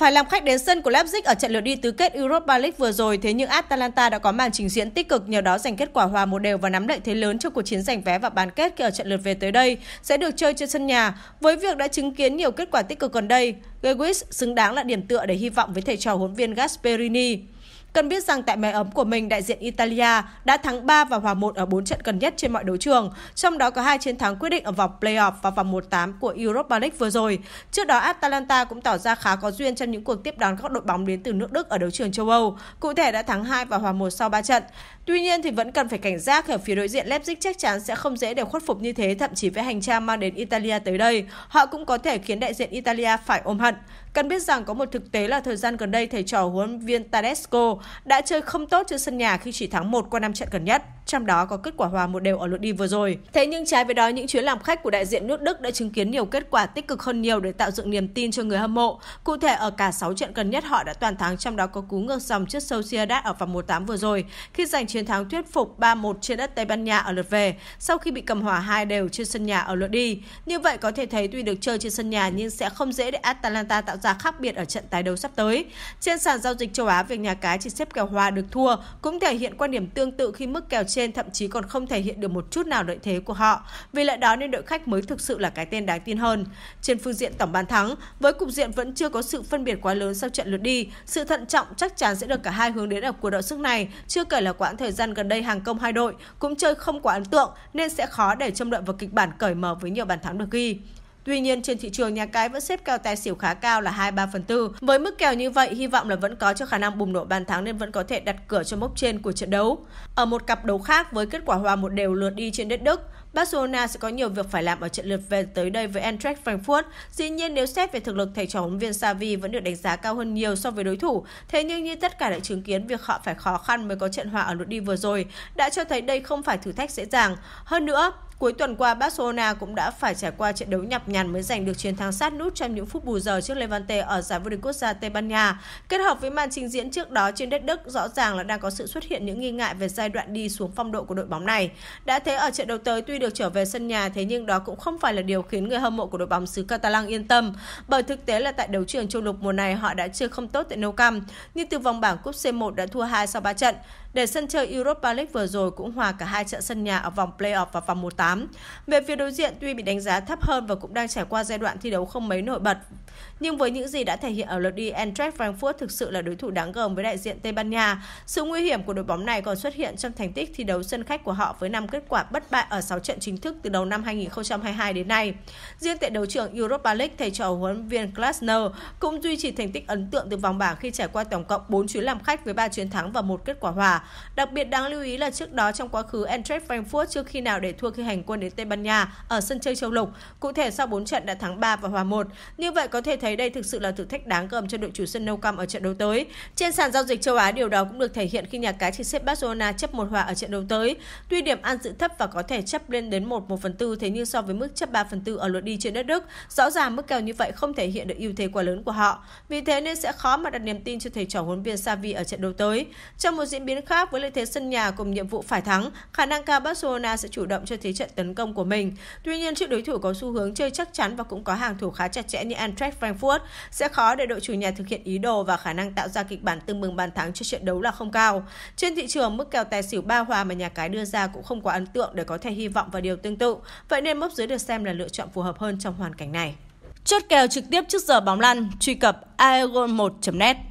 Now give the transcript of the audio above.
Phải làm khách đến sân của Leipzig ở trận lượt đi tứ kết Europa League vừa rồi, thế nhưng Atalanta đã có màn trình diễn tích cực nhờ đó giành kết quả hòa một đều và nắm lợi thế lớn trong cuộc chiến giành vé và bán kết khi ở trận lượt về tới đây sẽ được chơi trên sân nhà. Với việc đã chứng kiến nhiều kết quả tích cực gần đây, Gewis xứng đáng là điểm tựa để hy vọng với thầy trò huấn viên Gasperini. Cần biết rằng tại mái ấm của mình, đại diện Italia đã thắng 3 và hòa 1 ở 4 trận gần nhất trên mọi đấu trường, trong đó có hai chiến thắng quyết định ở vòng playoff và vòng 1-8 của Europa League vừa rồi. Trước đó, Atalanta cũng tỏ ra khá có duyên trong những cuộc tiếp đón các đội bóng đến từ nước Đức ở đấu trường châu Âu, cụ thể đã thắng 2 và hòa 1 sau 3 trận. Tuy nhiên thì vẫn cần phải cảnh giác ở phía đối diện Leipzig chắc chắn sẽ không dễ để khuất phục như thế, thậm chí với hành trang mang đến Italia tới đây, họ cũng có thể khiến đại diện Italia phải ôm hận. Cần biết rằng có một thực tế là thời gian gần đây thầy trò huấn viên Tedesco đã chơi không tốt trên sân nhà khi chỉ thắng một qua năm trận gần nhất, trong đó có kết quả hòa một đều ở lượt đi vừa rồi. Thế nhưng trái với đó, những chuyến làm khách của đại diện nước Đức đã chứng kiến nhiều kết quả tích cực hơn nhiều để tạo dựng niềm tin cho người hâm mộ. Cụ thể ở cả 6 trận gần nhất họ đã toàn thắng trong đó có cú ngược dòng trước Sociedad ở vòng 1-8 vừa rồi khi giành chiến thắng thuyết phục 3-1 trên đất Tây Ban Nha ở lượt về sau khi bị cầm hòa hai đều trên sân nhà ở lượt đi. Như vậy có thể thấy tuy được chơi trên sân nhà nhưng sẽ không dễ để Atalanta tạo ra khác biệt ở trận tái đấu sắp tới. Trên sàn giao dịch châu Á, việc nhà cái chỉ thì xếp kèo hòa được thua cũng thể hiện quan điểm tương tự khi mức kèo trên thậm chí còn không thể hiện được một chút nào lợi thế của họ. Vì lẽ đó nên đội khách mới thực sự là cái tên đáng tin hơn. Trên phương diện tổng bàn thắng, với cục diện vẫn chưa có sự phân biệt quá lớn sau trận lượt đi, sự thận trọng chắc chắn sẽ được cả hai hướng đến ở của đội sức này. Chưa kể là quãng thời gian gần đây hàng công hai đội cũng chơi không quá ấn tượng nên sẽ khó để trông đợi vào kịch bản cởi mở với nhiều bàn thắng được ghi. Tuy nhiên, trên thị trường nhà cái vẫn xếp kèo tài xỉu khá cao là 2-3 phần tư. Với mức kèo như vậy, hy vọng là vẫn có cho khả năng bùng nổ bàn thắng nên vẫn có thể đặt cửa cho mốc trên của trận đấu. Ở một cặp đấu khác với kết quả hòa một đều lượt đi trên đất Đức, Barcelona sẽ có nhiều việc phải làm ở trận lượt về tới đây với Eintracht Frankfurt. Dĩ nhiên nếu xét về thực lực thầy trò huấn viên Xavi vẫn được đánh giá cao hơn nhiều so với đối thủ, thế nhưng như tất cả đã chứng kiến việc họ phải khó khăn mới có trận hòa ở lượt đi vừa rồi đã cho thấy đây không phải thử thách dễ dàng. Hơn nữa, cuối tuần qua Barcelona cũng đã phải trải qua trận đấu nhập Nhàn mới giành được chiến thắng sát nút trong những phút bù giờ trước Levante ở giải vô địch quốc gia Tây Ban Nha. Kết hợp với màn trình diễn trước đó trên đất Đức rõ ràng là đang có sự xuất hiện những nghi ngại về giai đoạn đi xuống phong độ của đội bóng này. Đã thế ở trận đấu tới tuy được trở về sân nhà thế nhưng đó cũng không phải là điều khiến người hâm mộ của đội bóng xứ Catalan yên tâm, bởi thực tế là tại đấu trường châu lục mùa này họ đã chưa không tốt tại Nou Camp, như từ vòng bảng cúp C1 đã thua 2 sau 3 trận. Để sân chơi Europa League vừa rồi cũng hòa cả hai trận sân nhà ở vòng play-off và vòng 1-8. Về phía đối diện tuy bị đánh giá thấp hơn và cũng đã đang trải qua giai đoạn thi đấu không mấy nổi bật. Nhưng với những gì đã thể hiện ở lượt đi, Eintracht Frankfurt thực sự là đối thủ đáng gờm với đại diện Tây Ban Nha. Sự nguy hiểm của đội bóng này còn xuất hiện trong thành tích thi đấu sân khách của họ với 5 kết quả bất bại ở 6 trận chính thức từ đầu năm 2022 đến nay. Riêng tại đấu trường Europa League, thầy trò huấn viên Klasner cũng duy trì thành tích ấn tượng từ vòng bảng khi trải qua tổng cộng 4 chuyến làm khách với 3 chiến thắng và một kết quả hòa. Đặc biệt đáng lưu ý là trước đó trong quá khứ Eintracht Frankfurt chưa khi nào để thua khi hành quân đến Tây Ban Nha ở sân chơi châu lục. Cụ thể sau 4 trận đã thắng 3 và hòa 1. Như vậy có thể thấy đây thực sự là thử thách đáng gờm cho đội chủ sân Nou Camp ở trận đấu tới. Trên sàn giao dịch châu Á, điều đó cũng được thể hiện khi nhà cái chỉ xếp Barcelona chấp một hòa ở trận đấu tới. Tuy điểm ăn dự thấp và có thể chấp lên đến 1 1 phần 4 thế nhưng so với mức chấp 3 phần 4 ở lượt đi trên đất Đức, rõ ràng mức kèo như vậy không thể hiện được ưu thế quá lớn của họ. Vì thế nên sẽ khó mà đặt niềm tin cho thầy trò huấn viên Xavi ở trận đấu tới. Trong một diễn biến khác với lợi thế sân nhà cùng nhiệm vụ phải thắng, khả năng cao Barcelona sẽ chủ động cho thế trận tấn công của mình. Tuy nhiên, trước đối thủ có xu hướng chơi chắc chắn và cũng có hàng thủ khá chặt chẽ như Eintracht Frankfurt, sẽ khó để đội chủ nhà thực hiện ý đồ và khả năng tạo ra kịch bản tương bừng bàn thắng cho trận đấu là không cao. Trên thị trường, mức kèo tài xỉu ba hòa mà nhà cái đưa ra cũng không quá ấn tượng để có thể hy vọng vào điều tương tự, vậy nên mốc dưới được xem là lựa chọn phù hợp hơn trong hoàn cảnh này. Chốt kèo trực tiếp trước giờ bóng lăn, truy cập aegon1.net.